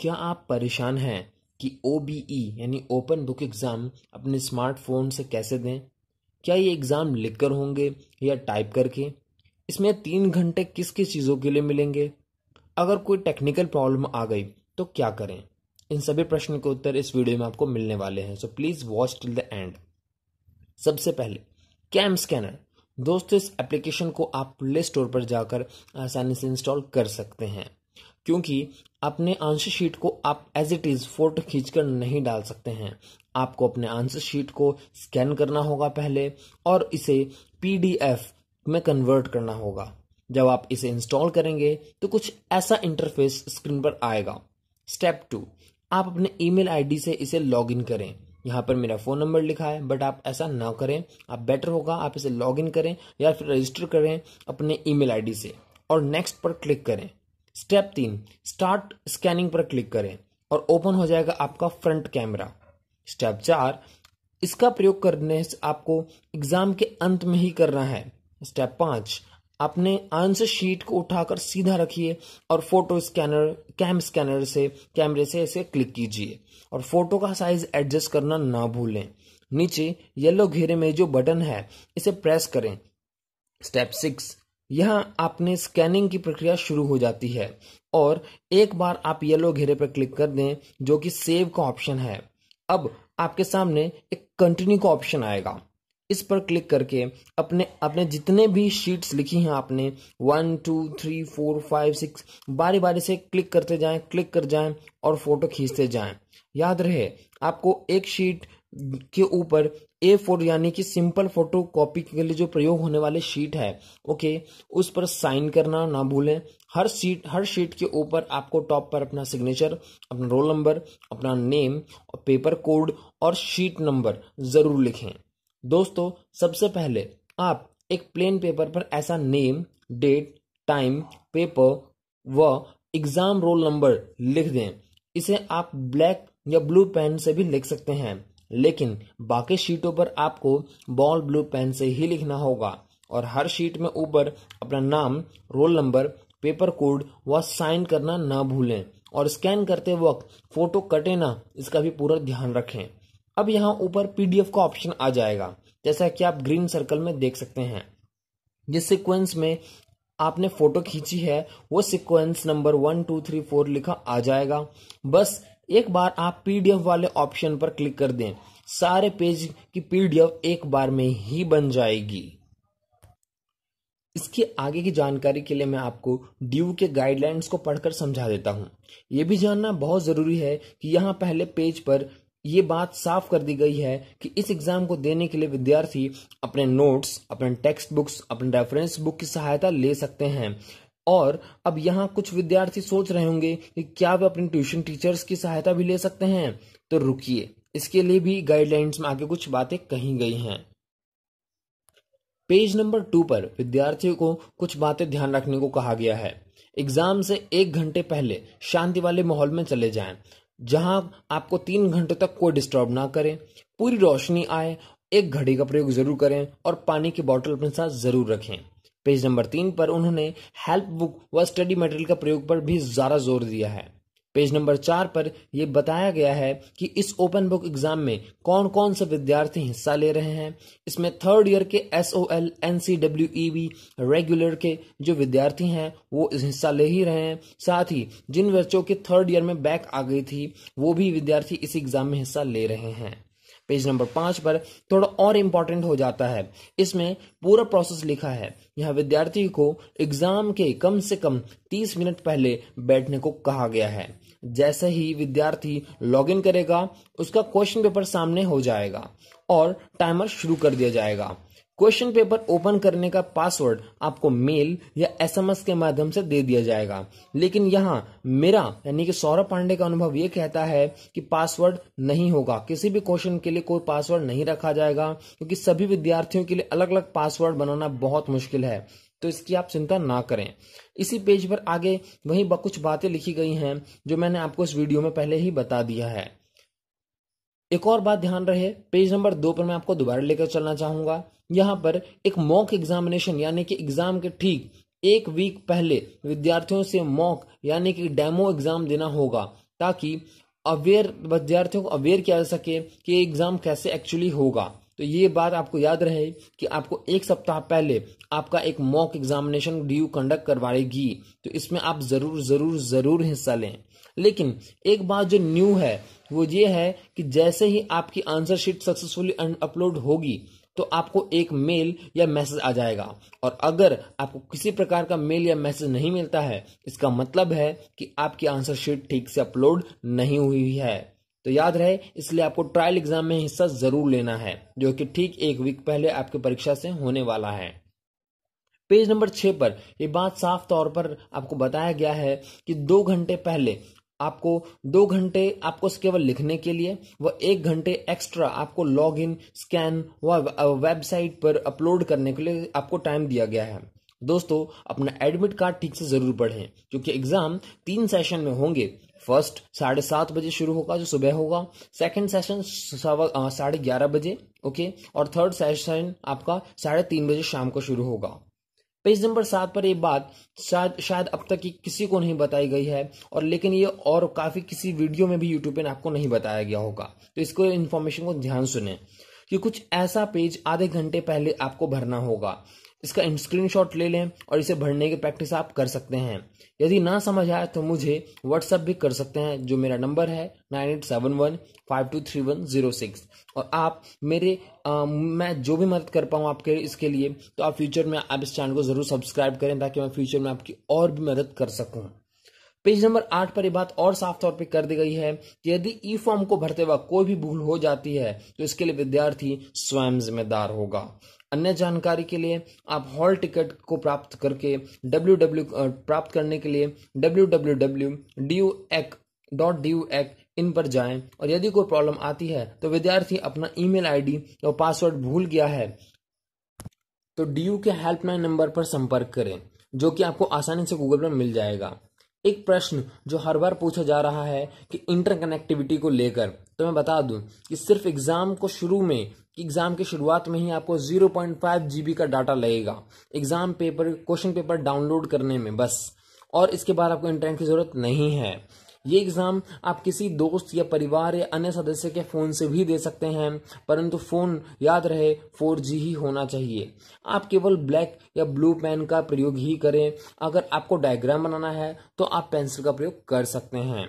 क्या आप परेशान हैं कि ओ e, यानी ओपन बुक एग्ज़ाम अपने स्मार्टफोन से कैसे दें क्या ये एग्ज़ाम लिखकर होंगे या टाइप करके इसमें तीन घंटे किस किस चीज़ों के लिए मिलेंगे अगर कोई टेक्निकल प्रॉब्लम आ गई तो क्या करें इन सभी प्रश्नों के उत्तर इस वीडियो में आपको मिलने वाले हैं so please watch till the end सबसे पहले कैम स्कैनर दोस्तों इस एप्लीकेशन को आप प्ले स्टोर पर जाकर आसानी से इंस्टॉल कर सकते हैं क्योंकि अपने आंसर शीट को आप एज इट इज़ फोटो खींचकर नहीं डाल सकते हैं आपको अपने आंसर शीट को स्कैन करना होगा पहले और इसे पीडीएफ में कन्वर्ट करना होगा जब आप इसे इंस्टॉल करेंगे तो कुछ ऐसा इंटरफेस स्क्रीन पर आएगा स्टेप टू आप अपने ईमेल आईडी से इसे लॉगिन करें यहाँ पर मेरा फ़ोन नंबर लिखा है बट आप ऐसा ना करें आप बेटर होगा आप इसे लॉगिन करें या फिर रजिस्टर करें अपने ईमेल आईडी से और नेक्स्ट पर क्लिक करें स्टेप तीन स्टार्ट स्कैनिंग पर क्लिक करें और ओपन हो जाएगा आपका फ्रंट कैमरा स्टेप चार इसका प्रयोग करने से आपको एग्जाम के अंत में ही करना है स्टेप पांच अपने आंसर शीट को उठाकर सीधा रखिए और फोटो स्कैनर कैम स्कैनर से कैमरे से इसे क्लिक कीजिए और फोटो का साइज एडजस्ट करना ना भूलें नीचे येलो घेरे में जो बटन है इसे प्रेस करें स्टेप सिक्स यह आपने स्कैनिंग की प्रक्रिया शुरू हो जाती है और एक बार आप येलो घेरे पर क्लिक कर दें जो कि सेव का ऑप्शन है अब आपके सामने एक कंटिन्यू का ऑप्शन आएगा इस पर क्लिक करके अपने अपने जितने भी शीट्स लिखी हैं आपने one two three four five six बारी बारी से क्लिक करते जाएं क्लिक कर जाएं और फोटो खींचते जाएं याद रहे आपको एक शीट के ऊपर ए फोर यानी कि सिंपल फोटो कॉपी के लिए जो प्रयोग होने वाले शीट है ओके उस पर साइन करना ना भूलें हर शीट हर शीट के ऊपर आपको टॉप पर अपना सिग्नेचर अपना रोल नंबर अपना नेम और पेपर कोड और शीट नंबर ज़रूर लिखें दोस्तों सबसे पहले आप एक प्लेन पेपर पर ऐसा नेम डेट टाइम पेपर व एग्ज़ाम रोल नंबर लिख दें इसे आप ब्लैक या ब्लू पेन से भी लिख सकते हैं लेकिन बाकी शीटों पर आपको बॉल ब्लू पेन से ही लिखना होगा और हर शीट में ऊपर अपना नाम रोल नंबर पेपर कोड व साइन करना ना भूलें और स्कैन करते वक्त फोटो कटे ना इसका भी पूरा ध्यान रखें अब यहाँ ऊपर पीडीएफ का ऑप्शन आ जाएगा जैसा कि आप ग्रीन सर्कल में देख सकते हैं जिस सिक्वेंस में आपने फोटो खींची है वो sequence number one two three four लिखा आ जाएगा बस एक बार आप पीडीएफ वाले ऑप्शन पर क्लिक कर दें सारे पेज की पीडीएफ एक बार में ही बन जाएगी इसके आगे की जानकारी के लिए मैं आपको ड्यू के गाइडलाइंस को पढ़कर समझा देता हूँ ये भी जानना बहुत ज़रूरी है कि यहाँ पहले पेज पर ये बात साफ कर दी गई है कि इस एग्ज़ाम को देने के लिए विद्यार्थी अपने नोट्स अपने टेक्स्ट बुक्स अपने रेफरेंस बुक की सहायता ले सकते हैं और अब यहाँ कुछ विद्यार्थी सोच रहे होंगे कि क्या वे अपने ट्यूशन टीचर्स की सहायता भी ले सकते हैं तो रुकिए इसके लिए भी गाइडलाइंस में आगे कुछ बातें कही गई हैं पेज नंबर टू पर विद्यार्थियों को कुछ बातें ध्यान रखने को कहा गया है एग्जाम से एक घंटे पहले शांति वाले माहौल में चले जाएं, जहां आपको तीन घंटे तक कोई डिस्टर्ब ना करें पूरी रोशनी आए एक घड़ी का प्रयोग जरूर करें और पानी की बोतल अपने साथ जरूर रखें पेज नंबर तीन पर उन्होंने हेल्प बुक व स्टडी मटेरियल का प्रयोग पर भी ज़्यादा जोर दिया है पेज नंबर चार पर यह बताया गया है कि इस ओपन बुक एग्जाम में कौन कौन से विद्यार्थी हिस्सा ले रहे हैं इसमें थर्ड ईयर के S O L N C W E B regular के जो विद्यार्थी हैं वो हिस्सा ले ही रहे हैं साथ ही जिन बच्चों के थर्ड ईयर में बैक आ गई थी वो भी विद्यार्थी इस एग्जाम में हिस्सा ले रहे हैं पेज नंबर पांच पर थोड़ा और इम्पोर्टेंट हो जाता है इसमें पूरा प्रोसेस लिखा है यहाँ विद्यार्थी को एग्जाम के कम से कम तीस मिनट पहले बैठने को कहा गया है जैसे ही विद्यार्थी लॉगिन करेगा उसका क्वेश्चन पेपर सामने हो जाएगा और टाइमर शुरू कर दिया जाएगा क्वेश्चन पेपर ओपन करने का पासवर्ड आपको मेल या एसएमएस के माध्यम से दे दिया जाएगा लेकिन यहाँ मेरा यानी कि सौरभ पांडे का अनुभव ये कहता है कि पासवर्ड नहीं होगा किसी भी क्वेश्चन के लिए कोई पासवर्ड नहीं रखा जाएगा क्योंकि सभी विद्यार्थियों के लिए अलग अलग पासवर्ड बनाना बहुत मुश्किल है तो इसकी आप चिंता ना करें इसी पेज पर आगे वही कुछ बातें लिखी गई हैं जो मैंने आपको इस वीडियो में पहले ही बता दिया है एक और बात ध्यान रहे पेज नंबर दो पर मैं आपको दोबारा लेकर चलना चाहूंगा यहाँ पर एक मॉक एग्जामिनेशन यानी कि एग्जाम के ठीक एक वीक पहले विद्यार्थियों से मॉक यानी कि डेमो एग्जाम देना होगा ताकि अवेयर विद्यार्थियों को अवेयर किया जा सके कि एग्जाम कैसे एक्चुअली होगा तो ये बात आपको याद रहे कि आपको एक सप्ताह पहले आपका एक मॉक एग्जामिनेशन ड्यू कंडक्ट करवाएगी तो इसमें आप जरूर जरूर जरूर हिस्सा लें लेकिन एक बात जो न्यू है वो ये है कि जैसे ही आपकी आंसर शीट सक्सेसफुली अपलोड होगी तो आपको एक मेल या मैसेज आ जाएगा और अगर आपको किसी प्रकार का मेल या मैसेज नहीं मिलता है इसका मतलब है कि आपकी आंसर शीट ठीक से अपलोड नहीं हुई है तो याद रहे इसलिए आपको ट्रायल एग्जाम में हिस्सा जरूर लेना है जो कि ठीक एक वीक पहले आपकी परीक्षा से होने वाला है पेज नंबर छह पर ये बात साफ तौर पर आपको बताया गया है कि दो घंटे पहले आपको दो घंटे आपको केवल लिखने के लिए व एक घंटे एक्स्ट्रा आपको लॉग इन स्कैन व वेबसाइट पर अपलोड करने के लिए आपको टाइम दिया गया है दोस्तों अपना एडमिट कार्ड ठीक से जरूर पढ़ें क्योंकि एग्जाम तीन सेशन में होंगे फर्स्ट साढ़े सात बजे शुरू होगा जो सुबह होगा सेकंड सेशन साढ़े ग्यारह बजे ओके और थर्ड सेशन आपका साढ़े तीन बजे शाम को शुरू होगा पेज नंबर सात पर ये बात शायद शायद अब तक की किसी को नहीं बताई गई है और लेकिन ये और काफ़ी किसी वीडियो में भी यूट्यूब पे आपको नहीं बताया गया होगा तो इसको इन्फॉर्मेशन को ध्यान सुने कि कुछ ऐसा पेज आधे घंटे पहले आपको भरना होगा इसका स्क्रीनशॉट ले लें और इसे भरने की प्रैक्टिस आप कर सकते हैं यदि ना समझ आए तो मुझे व्हाट्सअप भी कर सकते हैं जो मेरा नंबर है nine eight seven one five two three one zero six और आप मेरे आ, मैं जो भी मदद कर पाऊँ आपके इसके लिए तो आप फ्यूचर में आप इस चैनल को ज़रूर सब्सक्राइब करें ताकि मैं फ्यूचर में आपकी और भी मदद कर सकूँ पेज नंबर आठ पर यह बात और साफ तौर पर कर दी गई है कि यदि ई फॉर्म को भरते वक्त कोई भी भूल हो जाती है तो इसके लिए विद्यार्थी स्वयं जिम्मेदार होगा अन्य जानकारी के लिए आप हॉल टिकट को प्राप्त करके डब्ल्यू डब्ल्यू प्राप्त करने के लिए W W W D U act dot D U act in पर जाएं और यदि कोई प्रॉब्लम आती है तो विद्यार्थी अपना ईमेल आईडी और पासवर्ड भूल गया है तो डी यू e के हेल्पलाइन नंबर पर संपर्क करें जो कि आपको आसानी से गूगल पर मिल जाएगा एक प्रश्न जो हर बार पूछा जा रहा है कि इंटरकनेक्टिविटी को लेकर तो मैं बता दूं कि सिर्फ एग्ज़ाम को शुरू में एग्ज़ाम की शुरुआत में ही आपको 0.5 जीबी का डाटा लगेगा exam paper question paper download करने में बस और इसके बाद आपको इंटरनेट की ज़रूरत नहीं है ये एग्ज़ाम आप किसी दोस्त या परिवार या अन्य सदस्य के फ़ोन से भी दे सकते हैं परंतु फ़ोन याद रहे फोर ही होना चाहिए आप केवल ब्लैक या ब्लू पेन का प्रयोग ही करें अगर आपको डायग्राम बनाना है तो आप पेंसिल का प्रयोग कर सकते हैं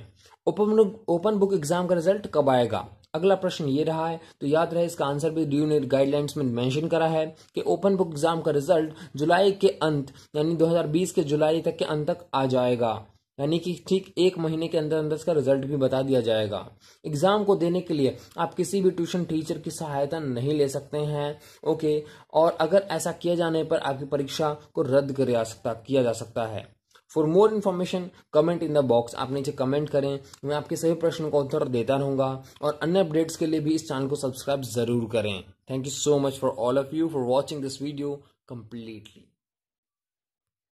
ओपन ओपन बुक एग्ज़ाम का रिजल्ट कब आएगा अगला प्रश्न ये रहा है तो याद रहे इसका आंसर भी ड्यू ने गाइडलाइंस में मेंशन करा है कि ओपन बुक एग्जाम का रिजल्ट जुलाई के अंत यानी 2020 के जुलाई तक के अंत तक आ जाएगा यानी कि ठीक एक महीने के अंदर अंदर इसका रिजल्ट भी बता दिया जाएगा एग्जाम को देने के लिए आप किसी भी ट्यूशन टीचर की सहायता नहीं ले सकते हैं ओके और अगर ऐसा किया जाने पर आपकी परीक्षा को रद्द कर जा सकता किया जा सकता है for more information comment in the box आप नीचे कमेंट करें मैं आपके सभी प्रश्नों का उत्तर देता रहूंगा और अन्य अपडेट्स के लिए भी इस चैनल को सब्सक्राइब जरूर करें thank you so much for all of you for watching this video completely